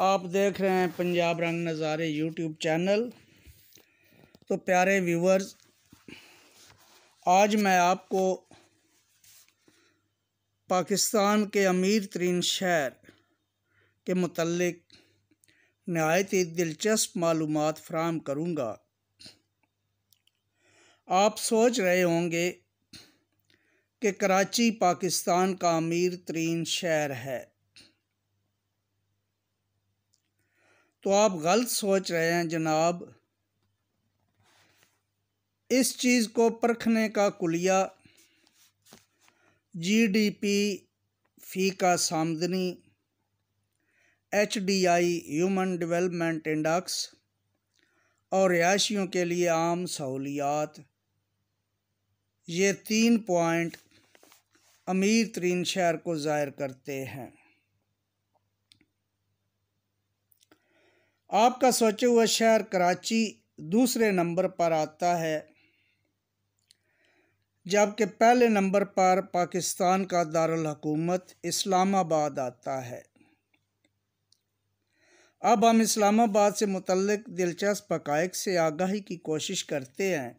आप देख रहे हैं पंजाब रंग नज़ारे यूट्यूब चैनल तो प्यारे व्यूवर्स आज मैं आपको पाकिस्तान के अमीर तरीन शहर के मतलब नहायत ही दिलचस्प मालूम फ्राहम करूँगा आप सोच रहे होंगे कि कराची पाकिस्तान का अमीर तरीन शहर है तो आप गलत सोच रहे हैं जनाब इस चीज़ को परखने का कुलिया जीडीपी फी का सामदनी एचडीआई ह्यूमन डेवलपमेंट इंडेक्स और रिहायशियों के लिए आम सहूलियात ये तीन पॉइंट अमीर तरीन शहर को ज़ाहिर करते हैं आपका सोचे हुआ शहर कराची दूसरे नंबर पर आता है जबकि पहले नंबर पर पाकिस्तान का दारकूमत इस्लामाबाद आता है अब हम इस्लामाबाद से मुतलक दिलचस्प हक़ से आगाही की कोशिश करते हैं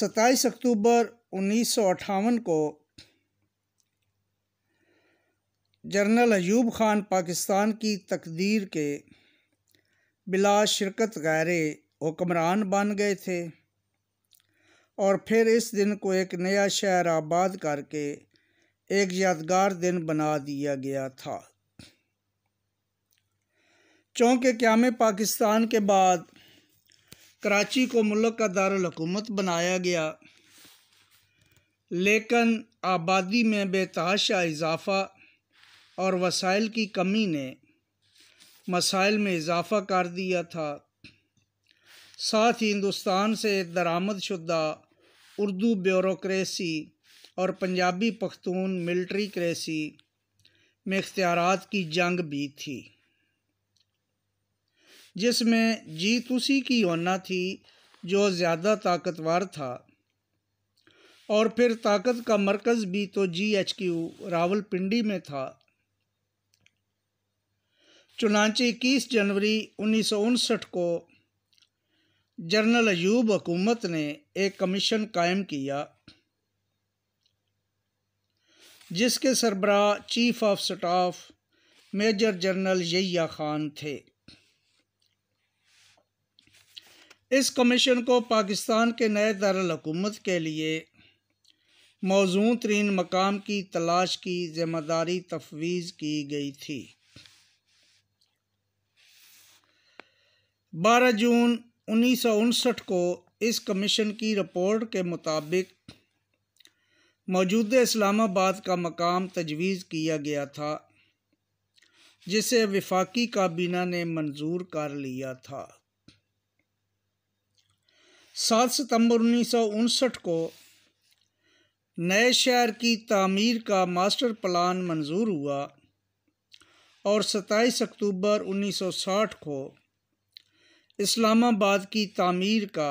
सत्ताईस अक्टूबर उन्नीस सौ अठावन को जनरल अयूब खान पाकिस्तान की तकदीर के बिला शिरकत गैरे हुक्मरान बन गए थे और फिर इस दिन को एक नया शहर आबाद करके एक यादगार दिन बना दिया गया था चूँकि क्याम पाकिस्तान के बाद कराची को मुल्क का दारकूमत बनाया गया लेकिन आबादी में बेतहाशा इजाफ़ा और वसाइल की कमी ने मसाइल में इजाफा कर दिया था साथ ही हिंदुस्तान से दरामद शुदा उर्दू ब्यूरोसी और पंजाबी पख्तून मिल्ट्री क्रेसी में इख्तियार की जंग भी थी जिसमें जीत उसी की होना थी जो ज़्यादा ताकतवर था और फिर ताकत का मरकज़ भी तो जी एच क्यू रावलपिंडी में था चुनाचे इक्कीस जनवरी उन्नीस को जनरल अयूब हुकूमत ने एक कमीशन कायम किया जिसके सरबरा chief of staff major general Yahya Khan थे इस कमीशन को पाकिस्तान के नए दारकूमत के लिए मौजूद तरीन मकाम की तलाश की जिम्मेदारी तफवीज़ की गई थी 12 जून उन्नीस को इस कमीशन की रिपोर्ट के मुताबिक मौजूद इस्लामाबाद का मकाम तजवीज़ किया गया था जिसे विफाकी काबीना ने मंजूर कर लिया था सात सितंबर उन्नीस को नए शहर की तामीर का मास्टर प्लान मंजूर हुआ और सत्ताईस अक्टूबर 1960 को इस्लामाबाद की तामीर का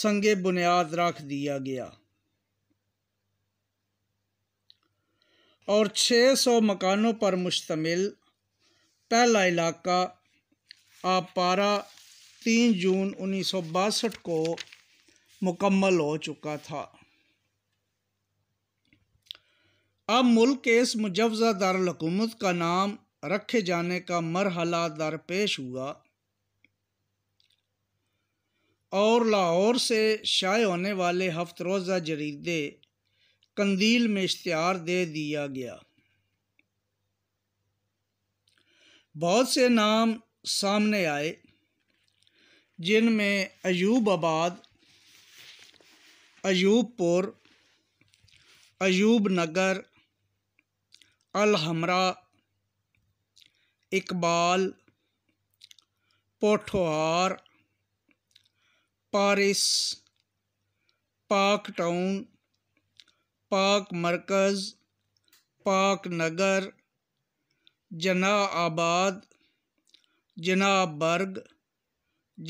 संग बुनियाद रख दिया गया और 600 मकानों पर मुश्तमिल पहला इलाका आ पारा तीन जून उन्नीस को मुकम्मल हो चुका था अब मुल्क के इस मुजवजा दारकूमत का नाम रखे जाने का मरहला दरपेश हुआ और लाहौर से शाये होने वाले हफ्त रोज़ा जरीदे कंदील में इश्तहार दे दिया गया बहुत से नाम सामने आए जिनमें अयूब आबाद अयूबपुर अयूब नगर अलहमरा इकबाल पोठोहार पारिस पाक टाउन पाक मरकज़ पाक नगर जना आबाद जना बर्ग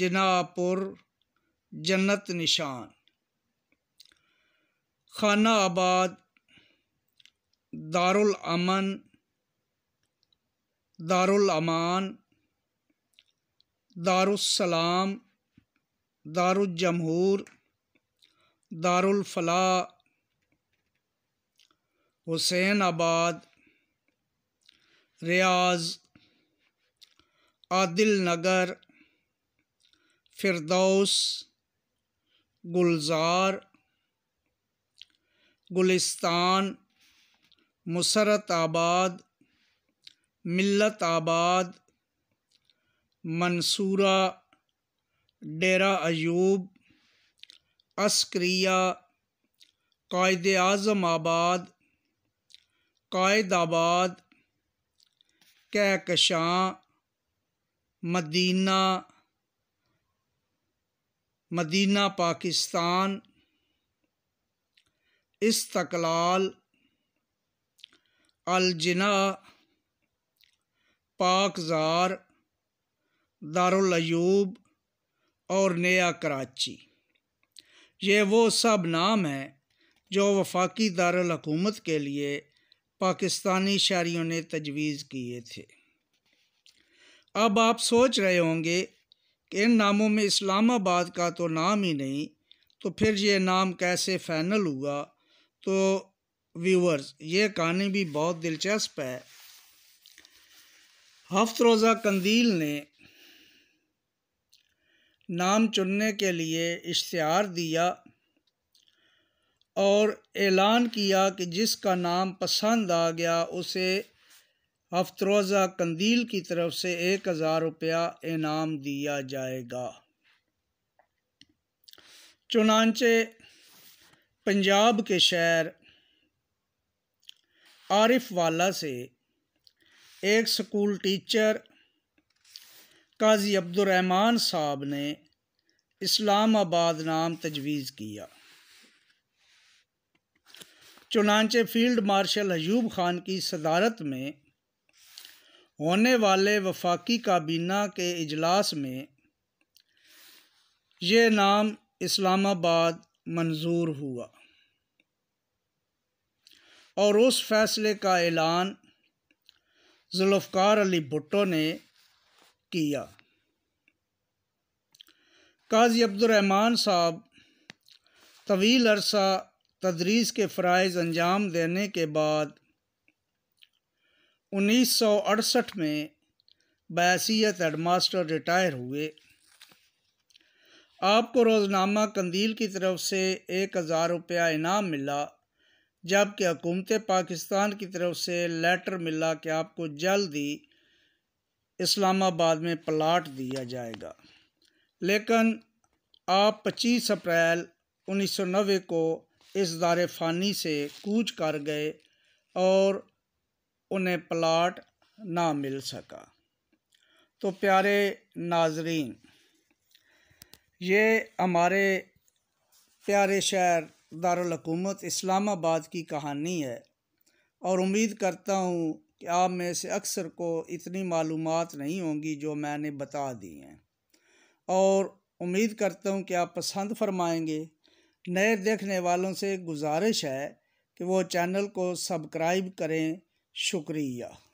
जनापुर जन्नत निशान खाना आबाद दारुल अमन दारुल अमान सलाम, दारुलजमहूर दारुलफला हुसैन आबाद रियाज आदिल नगर फिरदौस गुलजार गुलिस्तान मुसरत आबाद मिलत आबाद मंसूरा डेरा अयूब अस्क्रिया कायद आज़म आबाद कायदाबाद कैकशां मदीना मदीना पाकिस्तान इस्तकलाल अलजना पाकजार दारुलयूब और नया कराची ये वो सब नाम हैं जो वफाकी दारकूमत के लिए पाकिस्तानी शहरीों ने तजवीज़ किए थे अब आप सोच रहे होंगे कि इन नामों में इस्लामाबाद का तो नाम ही नहीं तो फिर ये नाम कैसे फैनल हुआ तो व्यूवर्स ये कहानी भी बहुत दिलचस्प है हफ्त रोज़ा कंदील ने नाम चुनने के लिए इश्तहार दिया और ऐलान किया कि जिसका नाम पसंद आ गया उसे हफ्तरोज़ा कंदील की तरफ से एक हज़ार रुपया इनाम दिया जाएगा चुनाचे पंजाब के शहर आरिफ वाला से एक स्कूल टीचर काजी अब्दुलरहमान साहब ने इस्लामाबाद नाम तजवीज़ किया चुनानचे फील्ड मार्शल हजूब खान की सदारत में होने वाले वफाकी काबीना के इजलास में ये नाम इस्लामाबाद मंजूर हुआ और उस फैसले का ऐलान जुल्फ़ार अली भुट्टो ने किया काजी अब्दुलरहमान साहब तवील अरसा तदरीस के फ़रज़ अंजाम देने के बाद उन्नीस सौ अड़सठ में बसीत हेडमास्टर रिटायर हुए आपको रोज़नामा कंदील की तरफ से एक हज़ार रुपया इनाम मिला जबकि हकूमत पाकिस्तान की तरफ से लेटर मिला कि आपको जल्द ही इस्लामाबाद में प्लाट दिया जाएगा लेकिन आप 25 अप्रैल 1990 को इस दार फ़ानी से कूच कर गए और उन्हें प्लाट ना मिल सका तो प्यारे नाजरीन ये हमारे प्यारे शहर दारकूमत इस्लामाबाद की कहानी है और उम्मीद करता हूँ कि आप में से अक्सर को इतनी मालूम नहीं होंगी जो मैंने बता दी हैं और उम्मीद करता हूँ कि आप पसंद फरमाएंगे नए देखने वालों से गुजारिश है कि वो चैनल को सब्सक्राइब करें शुक्रिया